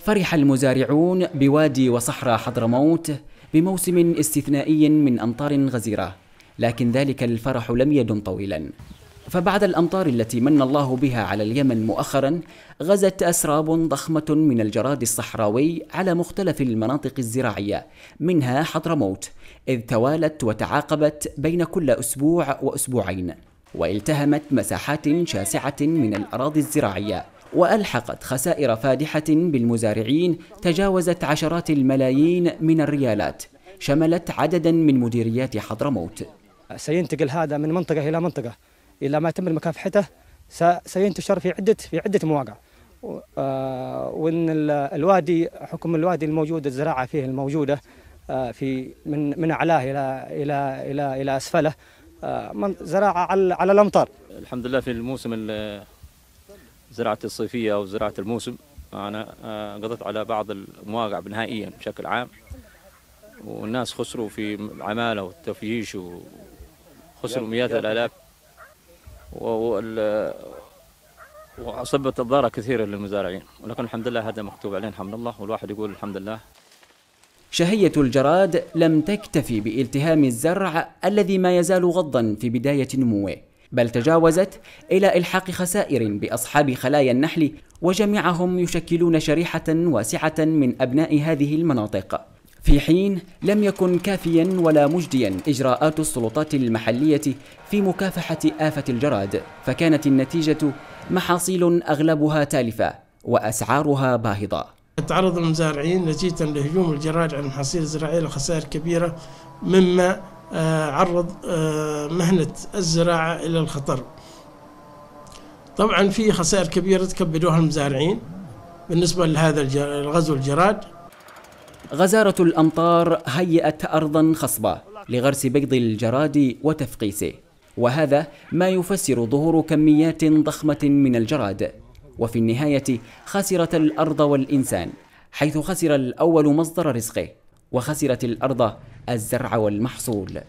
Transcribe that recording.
فرح المزارعون بوادي وصحراء حضرموت بموسم استثنائي من أمطار غزيرة لكن ذلك الفرح لم يدم طويلا فبعد الأمطار التي من الله بها على اليمن مؤخرا غزت أسراب ضخمة من الجراد الصحراوي على مختلف المناطق الزراعية منها حضرموت إذ توالت وتعاقبت بين كل أسبوع وأسبوعين والتهمت مساحات شاسعة من الأراضي الزراعية وألحقت خسائر فادحة بالمزارعين تجاوزت عشرات الملايين من الريالات شملت عددا من مديريات حضرموت سينتقل هذا من منطقة إلى منطقة إلى ما تم مكافحته سينتشر في عدة في عدة مواقع آه، وإن الوادي حكم الوادي الموجود الزراعة فيه الموجودة آه، في من من أعلاه إلى إلى إلى إلى أسفله آه، زراعة على الأمطار الحمد لله في الموسم زراعة الصيفية أو زراعة الموسم أنا آه، قضيت على بعض المواقع نهائيا بشكل عام والناس خسروا في العمالة والتفييش وخسروا مئات الآلاف وأصبت الضارة كثيرة للمزارعين ولكن الحمد لله هذا مكتوب علينا الحمد لله والواحد يقول الحمد لله شهية الجراد لم تكتفي بالتهام الزرع الذي ما يزال غضا في بداية نموه بل تجاوزت إلى إلحاق خسائر بأصحاب خلايا النحل وجميعهم يشكلون شريحة واسعة من أبناء هذه المناطق في حين لم يكن كافيا ولا مجديا إجراءات السلطات المحلية في مكافحة آفة الجراد فكانت النتيجة محاصيل أغلبها تالفة وأسعارها باهظة تعرض المزارعين نتيجة لهجوم الجراد على المحاصيل الزراعية لخسائر كبيرة مما آه، عرض آه، مهنة الزراعة إلى الخطر طبعا في خسائر كبيرة تكبدوها المزارعين بالنسبة لهذا الغزو الجراد غزارة الأمطار هيئت أرضا خصبة لغرس بيض الجراد وتفقيسه وهذا ما يفسر ظهور كميات ضخمة من الجراد وفي النهاية خسرت الأرض والإنسان حيث خسر الأول مصدر رزقه وخسرت الأرض الزرع والمحصول